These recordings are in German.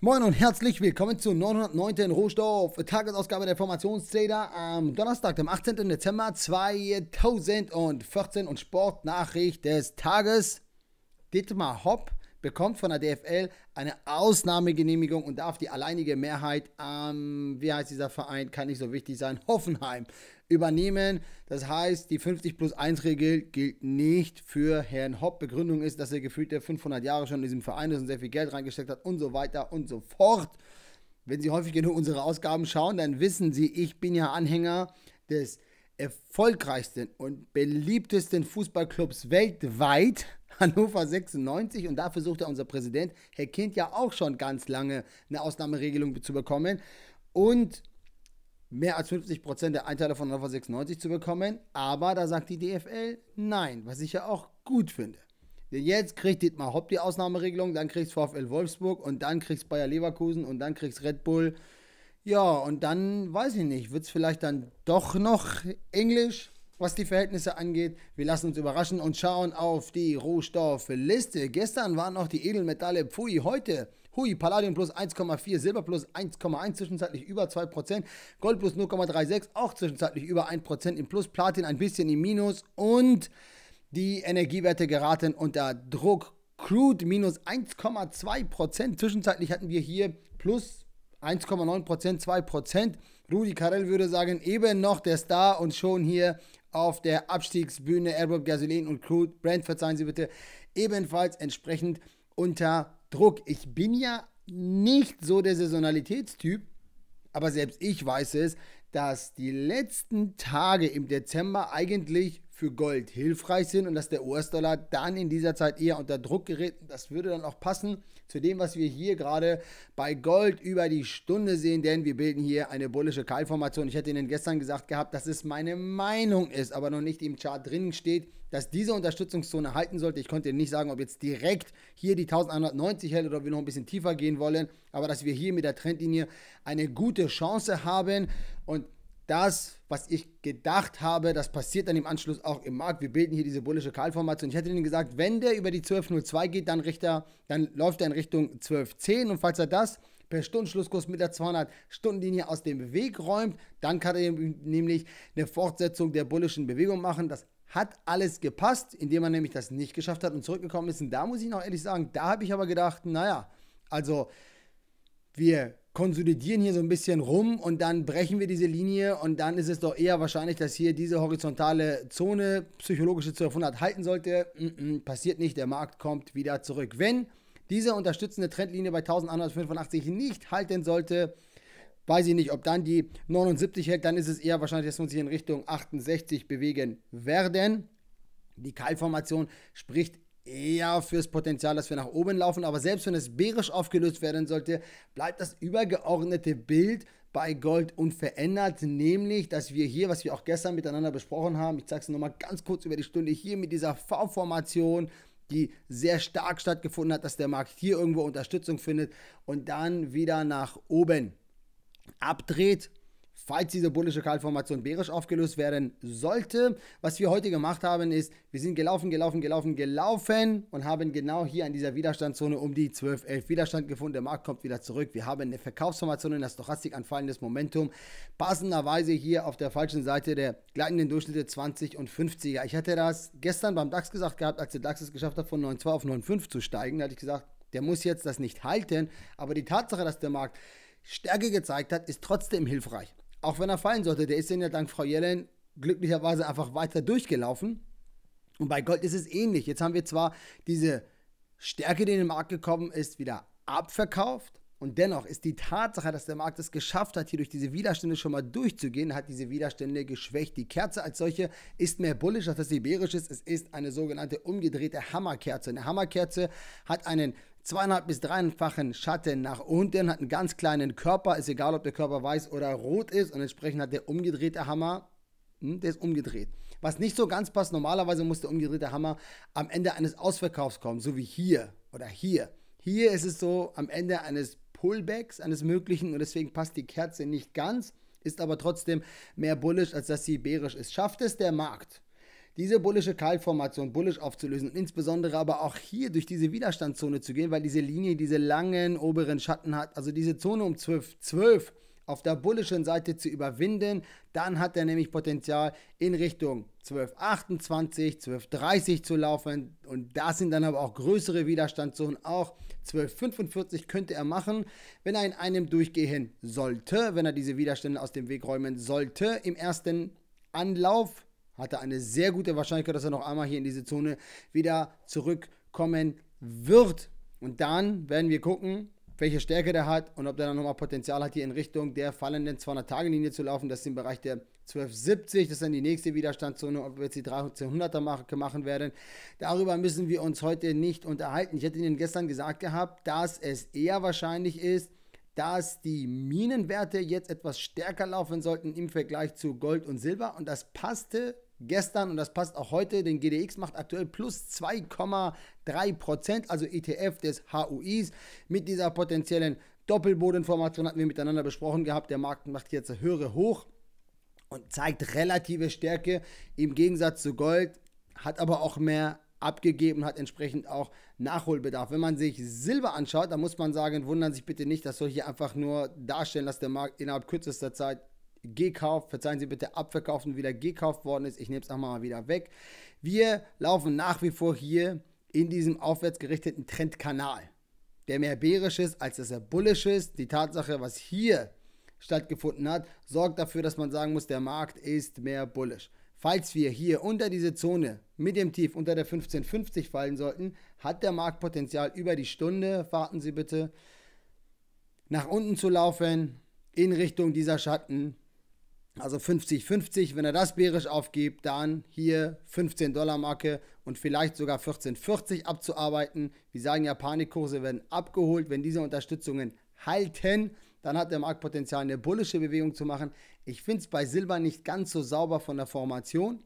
Moin und herzlich willkommen zur 909. Rohstoff Tagesausgabe der Formationstrader am Donnerstag, dem 18. Dezember 2014 und Sportnachricht des Tages. Dietmar Hopp bekommt von der DFL eine Ausnahmegenehmigung und darf die alleinige Mehrheit am, wie heißt dieser Verein, kann nicht so wichtig sein, Hoffenheim übernehmen. Das heißt, die 50 plus 1 Regel gilt nicht für Herrn Hopp. Begründung ist, dass er gefühlte 500 Jahre schon in diesem Verein ist und sehr viel Geld reingesteckt hat und so weiter und so fort. Wenn Sie häufig genug unsere Ausgaben schauen, dann wissen Sie, ich bin ja Anhänger des erfolgreichsten und beliebtesten Fußballclubs weltweit Hannover 96 und da versucht ja unser Präsident, Herr Kind, ja auch schon ganz lange eine Ausnahmeregelung zu bekommen und mehr als 50 Prozent der Einteile von Hannover 96 zu bekommen. Aber da sagt die DFL nein, was ich ja auch gut finde. Denn jetzt kriegt Dietmar Hopp die Ausnahmeregelung, dann kriegst VfL Wolfsburg und dann kriegst Bayer Leverkusen und dann kriegst Red Bull. Ja, und dann weiß ich nicht, wird es vielleicht dann doch noch Englisch was die Verhältnisse angeht. Wir lassen uns überraschen und schauen auf die Rohstoffliste. Gestern waren noch die Edelmetalle Pfui, heute Hui, Palladium plus 1,4, Silber plus 1,1, zwischenzeitlich über 2%, Gold plus 0,36, auch zwischenzeitlich über 1% im Plus, Platin ein bisschen im Minus und die Energiewerte geraten unter Druck. Crude minus 1,2%, zwischenzeitlich hatten wir hier plus 1,9%, 2%. Rudi Carell würde sagen, eben noch der Star und schon hier auf der Abstiegsbühne Airbnb Gasolin und Crude. Brand, verzeihen Sie bitte, ebenfalls entsprechend unter Druck. Ich bin ja nicht so der Saisonalitätstyp, aber selbst ich weiß es, dass die letzten Tage im Dezember eigentlich für Gold hilfreich sind und dass der US-Dollar dann in dieser Zeit eher unter Druck gerät. Das würde dann auch passen zu dem, was wir hier gerade bei Gold über die Stunde sehen, denn wir bilden hier eine bullische Keilformation. Ich hätte Ihnen gestern gesagt gehabt, dass es meine Meinung ist, aber noch nicht im Chart drin steht, dass diese Unterstützungszone halten sollte. Ich konnte nicht sagen, ob jetzt direkt hier die 1190 hält oder ob wir noch ein bisschen tiefer gehen wollen, aber dass wir hier mit der Trendlinie eine gute Chance haben und das, was ich gedacht habe, das passiert dann im Anschluss auch im Markt. Wir bilden hier diese bullische Kahlformation. Ich hätte Ihnen gesagt, wenn der über die 12.02 geht, dann, er, dann läuft er in Richtung 12.10 und falls er das per Stundenschlusskurs mit der 200 stunden linie aus dem Weg räumt, dann kann er nämlich eine Fortsetzung der bullischen Bewegung machen. Das hat alles gepasst, indem man nämlich das nicht geschafft hat und zurückgekommen ist. Und da muss ich noch ehrlich sagen, da habe ich aber gedacht, naja, also wir konsolidieren hier so ein bisschen rum und dann brechen wir diese Linie und dann ist es doch eher wahrscheinlich, dass hier diese horizontale Zone psychologische 1200 halten sollte. Mm -mm, passiert nicht, der Markt kommt wieder zurück. Wenn diese unterstützende Trendlinie bei 1185 nicht halten sollte, weiß ich nicht, ob dann die 79 hält, dann ist es eher wahrscheinlich, dass wir uns hier in Richtung 68 bewegen werden. Die Keilformation spricht eher fürs Potenzial, dass wir nach oben laufen. Aber selbst wenn es bärisch aufgelöst werden sollte, bleibt das übergeordnete Bild bei Gold unverändert, nämlich, dass wir hier, was wir auch gestern miteinander besprochen haben, ich zeige es nochmal ganz kurz über die Stunde, hier mit dieser V-Formation, die sehr stark stattgefunden hat, dass der Markt hier irgendwo Unterstützung findet und dann wieder nach oben abdreht falls diese bullische Bundespokalformation bärisch aufgelöst werden sollte. Was wir heute gemacht haben, ist, wir sind gelaufen, gelaufen, gelaufen, gelaufen und haben genau hier an dieser Widerstandszone um die 12.11 Widerstand gefunden. Der Markt kommt wieder zurück. Wir haben eine Verkaufsformation in der Stochastik anfallendes Momentum. Passenderweise hier auf der falschen Seite der gleitenden Durchschnitte 20 und 50er. Ich hatte das gestern beim DAX gesagt gehabt, als der DAX es geschafft hat, von 9,2 auf 9,5 zu steigen. Da hatte ich gesagt, der muss jetzt das nicht halten. Aber die Tatsache, dass der Markt Stärke gezeigt hat, ist trotzdem hilfreich auch wenn er fallen sollte, der ist dann ja dank Frau Yellen glücklicherweise einfach weiter durchgelaufen. Und bei Gold ist es ähnlich. Jetzt haben wir zwar diese Stärke, die in den Markt gekommen ist, wieder abverkauft. Und dennoch ist die Tatsache, dass der Markt es geschafft hat, hier durch diese Widerstände schon mal durchzugehen, hat diese Widerstände geschwächt. Die Kerze als solche ist mehr bullisch, als das Iberisches. Es ist eine sogenannte umgedrehte Hammerkerze. Eine Hammerkerze hat einen zweieinhalb bis dreifachen Schatten nach unten, hat einen ganz kleinen Körper, ist egal, ob der Körper weiß oder rot ist und entsprechend hat der umgedrehte Hammer, hm, der ist umgedreht. Was nicht so ganz passt, normalerweise muss der umgedrehte Hammer am Ende eines Ausverkaufs kommen, so wie hier oder hier. Hier ist es so am Ende eines Pullbacks, eines möglichen und deswegen passt die Kerze nicht ganz, ist aber trotzdem mehr bullisch, als dass sie bärisch ist. Schafft es der Markt? diese bullische Kaltformation bullisch aufzulösen und insbesondere aber auch hier durch diese Widerstandszone zu gehen, weil diese Linie diese langen oberen Schatten hat, also diese Zone um 12, 12 auf der bullischen Seite zu überwinden, dann hat er nämlich Potenzial in Richtung 1228, 1230 zu laufen und das sind dann aber auch größere Widerstandszonen, auch 1245 könnte er machen, wenn er in einem durchgehen sollte, wenn er diese Widerstände aus dem Weg räumen sollte im ersten Anlauf hat er eine sehr gute Wahrscheinlichkeit, dass er noch einmal hier in diese Zone wieder zurückkommen wird. Und dann werden wir gucken, welche Stärke der hat und ob der dann nochmal Potenzial hat, hier in Richtung der fallenden 200-Tage-Linie zu laufen. Das ist im Bereich der 1270, das ist dann die nächste Widerstandszone, ob wir jetzt die 1300 er machen werden. Darüber müssen wir uns heute nicht unterhalten. Ich hätte Ihnen gestern gesagt gehabt, dass es eher wahrscheinlich ist, dass die Minenwerte jetzt etwas stärker laufen sollten im Vergleich zu Gold und Silber und das passte gestern und das passt auch heute, denn GDX macht aktuell plus 2,3%, also ETF des HUIs. Mit dieser potenziellen Doppelbodenformation hatten wir miteinander besprochen gehabt. Der Markt macht jetzt höhere hoch und zeigt relative Stärke im Gegensatz zu Gold, hat aber auch mehr abgegeben, hat entsprechend auch Nachholbedarf. Wenn man sich Silber anschaut, dann muss man sagen, wundern sich bitte nicht, das soll hier einfach nur darstellen, dass der Markt innerhalb kürzester Zeit gekauft, verzeihen Sie bitte, abverkauft und wieder gekauft worden ist. Ich nehme es auch mal wieder weg. Wir laufen nach wie vor hier in diesem aufwärts gerichteten Trendkanal, der mehr bärisch ist, als dass er bullisch ist. Die Tatsache, was hier stattgefunden hat, sorgt dafür, dass man sagen muss, der Markt ist mehr bullisch. Falls wir hier unter diese Zone mit dem Tief unter der 1550 fallen sollten, hat der Markt Potenzial über die Stunde, warten Sie bitte, nach unten zu laufen in Richtung dieser Schatten also 50-50, wenn er das bärisch aufgibt, dann hier 15 Dollar Marke und vielleicht sogar 14,40 abzuarbeiten. Wir sagen ja, Panikkurse werden abgeholt. Wenn diese Unterstützungen halten, dann hat der Markt Potenzial, eine bullische Bewegung zu machen. Ich finde es bei Silber nicht ganz so sauber von der Formation.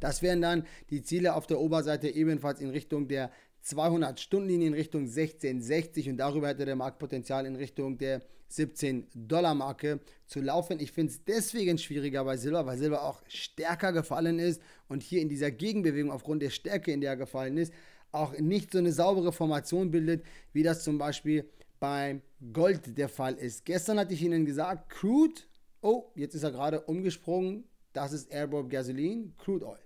Das wären dann die Ziele auf der Oberseite ebenfalls in Richtung der 200 Stundenlinie in Richtung 1660 und darüber hätte der Marktpotenzial in Richtung der 17 Dollar Marke zu laufen. Ich finde es deswegen schwieriger bei Silber, weil Silber auch stärker gefallen ist und hier in dieser Gegenbewegung aufgrund der Stärke, in der er gefallen ist, auch nicht so eine saubere Formation bildet, wie das zum Beispiel beim Gold der Fall ist. Gestern hatte ich Ihnen gesagt, Crude, oh, jetzt ist er gerade umgesprungen, das ist Airbob Gasoline, Crude Oil.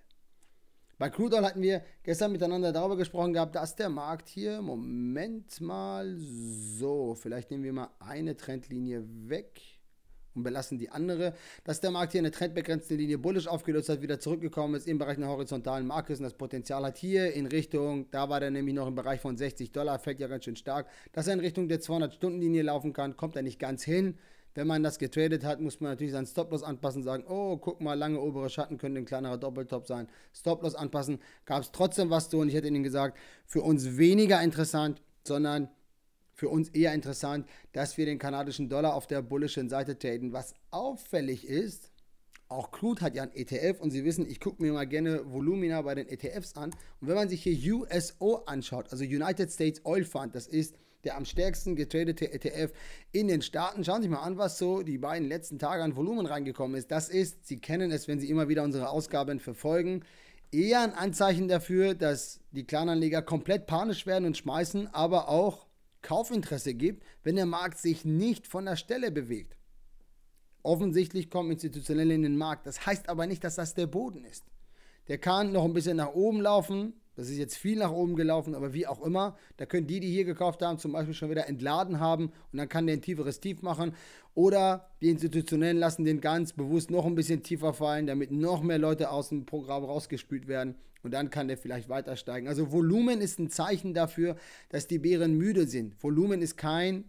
Bei Crude Oil hatten wir gestern miteinander darüber gesprochen gehabt, dass der Markt hier, Moment mal so, vielleicht nehmen wir mal eine Trendlinie weg und belassen die andere, dass der Markt hier eine trendbegrenzte Linie bullish aufgelöst hat, wieder zurückgekommen ist im Bereich einer horizontalen Marke und das Potenzial hat hier in Richtung, da war der nämlich noch im Bereich von 60 Dollar, fällt ja ganz schön stark, dass er in Richtung der 200-Stunden-Linie laufen kann, kommt er nicht ganz hin, wenn man das getradet hat, muss man natürlich seinen Stop-Loss anpassen, sagen, oh, guck mal, lange obere Schatten könnte ein kleinerer Doppeltop sein. Stop-Loss anpassen, gab es trotzdem was zu und ich hätte Ihnen gesagt, für uns weniger interessant, sondern für uns eher interessant, dass wir den kanadischen Dollar auf der bullischen Seite traden. Was auffällig ist, auch Crude hat ja ein ETF und Sie wissen, ich gucke mir mal gerne Volumina bei den ETFs an. Und wenn man sich hier USO anschaut, also United States Oil Fund, das ist der am stärksten getradete ETF in den Staaten. Schauen Sie sich mal an, was so die beiden letzten Tage an Volumen reingekommen ist. Das ist, Sie kennen es, wenn Sie immer wieder unsere Ausgaben verfolgen, eher ein Anzeichen dafür, dass die Kleinanleger komplett panisch werden und schmeißen, aber auch Kaufinteresse gibt, wenn der Markt sich nicht von der Stelle bewegt. Offensichtlich kommen Institutionelle in den Markt. Das heißt aber nicht, dass das der Boden ist. Der kann noch ein bisschen nach oben laufen, das ist jetzt viel nach oben gelaufen, aber wie auch immer, da können die, die hier gekauft haben, zum Beispiel schon wieder entladen haben und dann kann der ein tieferes Tief machen. Oder die Institutionellen lassen den ganz bewusst noch ein bisschen tiefer fallen, damit noch mehr Leute aus dem Programm rausgespült werden und dann kann der vielleicht weiter steigen. Also Volumen ist ein Zeichen dafür, dass die Bären müde sind. Volumen ist kein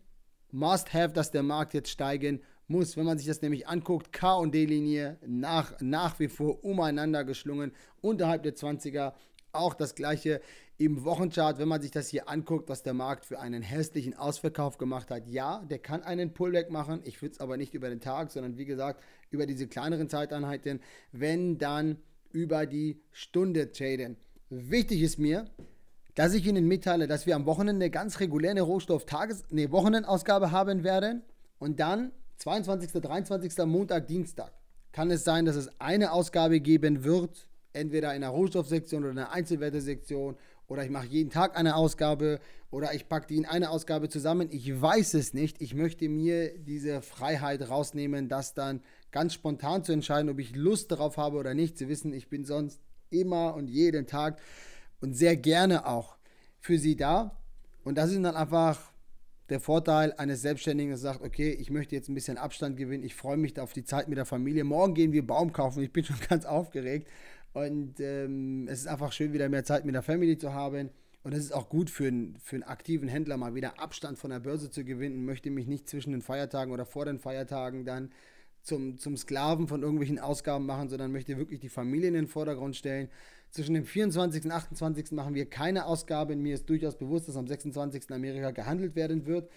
Must-Have, dass der Markt jetzt steigen muss, wenn man sich das nämlich anguckt, K- und D-Linie nach, nach wie vor umeinander geschlungen, unterhalb der 20er auch das gleiche im Wochenchart, wenn man sich das hier anguckt, was der Markt für einen hässlichen Ausverkauf gemacht hat. Ja, der kann einen Pullback machen. Ich würde es aber nicht über den Tag, sondern wie gesagt, über diese kleineren Zeiteinheiten, wenn dann über die Stunde traden. Wichtig ist mir, dass ich Ihnen mitteile, dass wir am Wochenende eine ganz reguläre Rohstoff-Tages-, nee, Wochenendausgabe haben werden und dann 22., 23., Montag, Dienstag. Kann es sein, dass es eine Ausgabe geben wird, entweder in der Rohstoffsektion oder in der Einzelwertesektion oder ich mache jeden Tag eine Ausgabe oder ich packe die in eine Ausgabe zusammen. Ich weiß es nicht. Ich möchte mir diese Freiheit rausnehmen, das dann ganz spontan zu entscheiden, ob ich Lust darauf habe oder nicht. Sie wissen, ich bin sonst immer und jeden Tag und sehr gerne auch für Sie da. Und das ist dann einfach der Vorteil eines Selbstständigen, der sagt, okay, ich möchte jetzt ein bisschen Abstand gewinnen, ich freue mich auf die Zeit mit der Familie, morgen gehen wir Baum kaufen, ich bin schon ganz aufgeregt und ähm, es ist einfach schön, wieder mehr Zeit mit der Family zu haben. Und es ist auch gut für einen, für einen aktiven Händler, mal wieder Abstand von der Börse zu gewinnen. Möchte mich nicht zwischen den Feiertagen oder vor den Feiertagen dann zum, zum Sklaven von irgendwelchen Ausgaben machen, sondern möchte wirklich die Familie in den Vordergrund stellen. Zwischen dem 24. und 28. machen wir keine Ausgaben. Mir ist durchaus bewusst, dass am 26. Amerika gehandelt werden wird.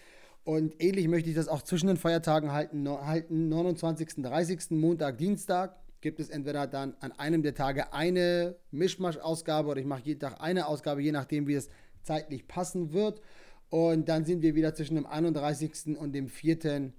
Und ähnlich möchte ich das auch zwischen den Feiertagen halten, halten 29., 30., Montag, Dienstag gibt es entweder dann an einem der Tage eine Mischmasch-Ausgabe oder ich mache jeden Tag eine Ausgabe, je nachdem, wie es zeitlich passen wird. Und dann sind wir wieder zwischen dem 31. und dem 4.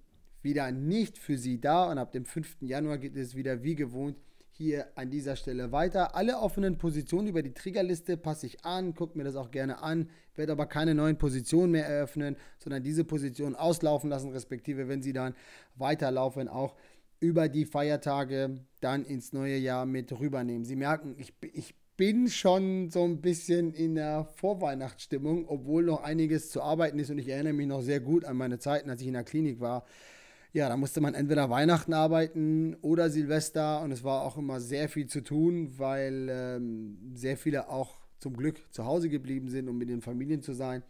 wieder nicht für Sie da. Und ab dem 5. Januar geht es wieder wie gewohnt hier an dieser Stelle weiter. Alle offenen Positionen über die Triggerliste passe ich an, gucke mir das auch gerne an, werde aber keine neuen Positionen mehr eröffnen, sondern diese Positionen auslaufen lassen, respektive wenn sie dann weiterlaufen, auch über die Feiertage dann ins neue Jahr mit rübernehmen. Sie merken, ich, ich bin schon so ein bisschen in der Vorweihnachtsstimmung, obwohl noch einiges zu arbeiten ist und ich erinnere mich noch sehr gut an meine Zeiten, als ich in der Klinik war. Ja, da musste man entweder Weihnachten arbeiten oder Silvester und es war auch immer sehr viel zu tun, weil ähm, sehr viele auch zum Glück zu Hause geblieben sind, um mit den Familien zu sein.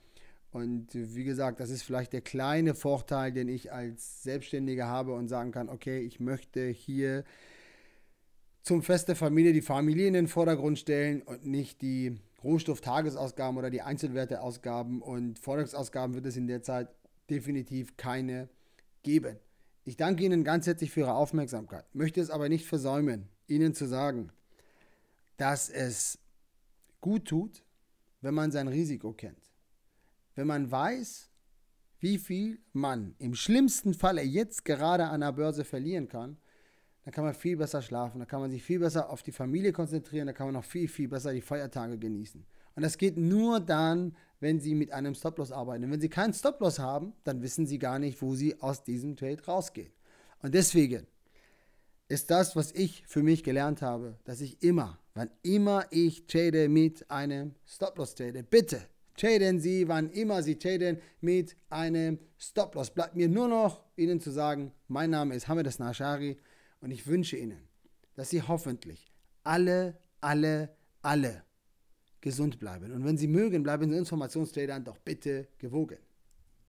Und wie gesagt, das ist vielleicht der kleine Vorteil, den ich als Selbstständiger habe und sagen kann, okay, ich möchte hier zum Fest der Familie die Familie in den Vordergrund stellen und nicht die Rohstofftagesausgaben oder die Einzelwerteausgaben und Vordergrundsausgaben wird es in der Zeit definitiv keine geben. Ich danke Ihnen ganz herzlich für Ihre Aufmerksamkeit, möchte es aber nicht versäumen, Ihnen zu sagen, dass es gut tut, wenn man sein Risiko kennt wenn man weiß, wie viel man im schlimmsten Falle jetzt gerade an der Börse verlieren kann, dann kann man viel besser schlafen, dann kann man sich viel besser auf die Familie konzentrieren, dann kann man noch viel, viel besser die Feiertage genießen. Und das geht nur dann, wenn Sie mit einem Stop-Loss arbeiten. Und wenn Sie keinen Stop-Loss haben, dann wissen Sie gar nicht, wo Sie aus diesem Trade rausgehen. Und deswegen ist das, was ich für mich gelernt habe, dass ich immer, wann immer ich trade, mit einem Stop-Loss trade. Bitte Traden Sie, wann immer Sie traden, mit einem Stop-Loss. Bleibt mir nur noch Ihnen zu sagen, mein Name ist Hamed Nashari und ich wünsche Ihnen, dass Sie hoffentlich alle, alle, alle gesund bleiben. Und wenn Sie mögen, bleiben Sie Informationstradern doch bitte gewogen.